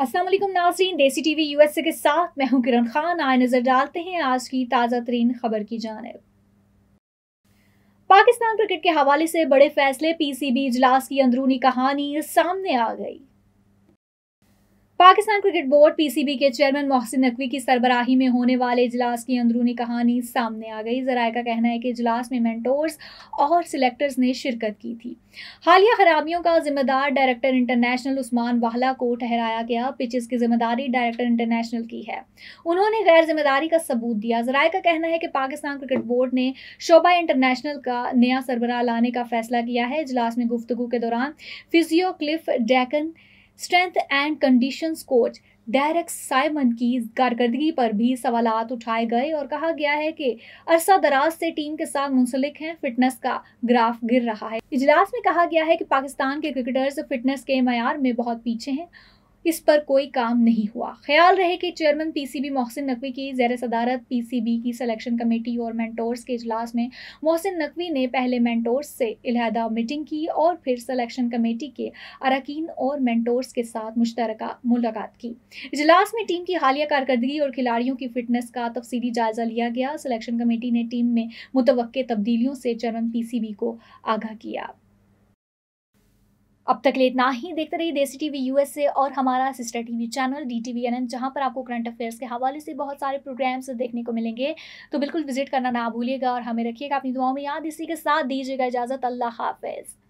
असलम नाजरीन Desi T V U S A के साथ मैं हूं किरण खान आए नज़र डालते हैं आज की ताज़ा तरीन खबर की जानब पाकिस्तान क्रिकेट के हवाले से बड़े फैसले पी सी बी इजलास की अंदरूनी कहानी सामने आ गई पाकिस्तान क्रिकेट बोर्ड पीसीबी के चेयरमैन मोहसिन नकवी की सरबराही में होने वाले इजलास की अंदरूनी कहानी सामने आ गई जराये का कहना है कि इजलास में मेंटोर्स और सिलेक्टर्स ने शिरकत की थी हालिया खराबियों का जिम्मेदार डायरेक्टर इंटरनेशनल उस्मान वाहला को ठहराया गया पिचेस की जिम्मेदारी डायरेक्टर इंटरनेशनल की है उन्होंने गैर जिम्मेदारी का सबूत दिया जराये का कहना है कि पाकिस्तान क्रिकेट बोर्ड ने शोभा इंटरनेशनल का नया सरबराह लाने का फैसला किया है इजलास में गुफ्तु के दौरान physio Cliff Deacon strength and condition coach direct Simon की कारकर्दगी पर भी सवाल उठाए गए और कहा गया है कि अरसा दराज से टीम के साथ मुंसलिक हैं फिटनेस का ग्राफ गिर रहा है इजलास में कहा गया है कि पाकिस्तान के क्रिकेटर्स फिटनेस के मैार में बहुत पीछे हैं इस पर कोई काम नहीं हुआ ख्याल रहे कि चेयरमैन पीसीबी मोहसिन नकवी की जैर सदारत पीसीबी की सिलेक्शन कमेटी और मैंटोर्स के इजलास में मोहसिन नकवी ने पहले मैंटोर्स से इलाहदा मीटिंग की और फिर सिलेक्शन कमेटी के अरकान और मैंटोर्स के साथ मुश्तर मुलाकात की इजलास में टीम की हालिया कारकर्दगी और खिलाड़ियों की फिटनेस का तफसीली जायजा लिया गया सिलेक्शन कमेटी ने टीम में मुतव तब्दीलियों से चेयरमैन पी को आगाह किया अब तक ले इतना ही देखते रहिए देसी टीवी यूएसए और हमारा sister TV channel D T V N जहाँ पर आपको करंट अफेयर्स के हवाले से बहुत सारे प्रोग्राम्स देखने को मिलेंगे तो बिल्कुल विजिट करना ना भूलिएगा और हमें रखिएगा अपनी दुआओं में याद इसी के साथ दीजिएगा इजाज़त अल्लाह हाफिज़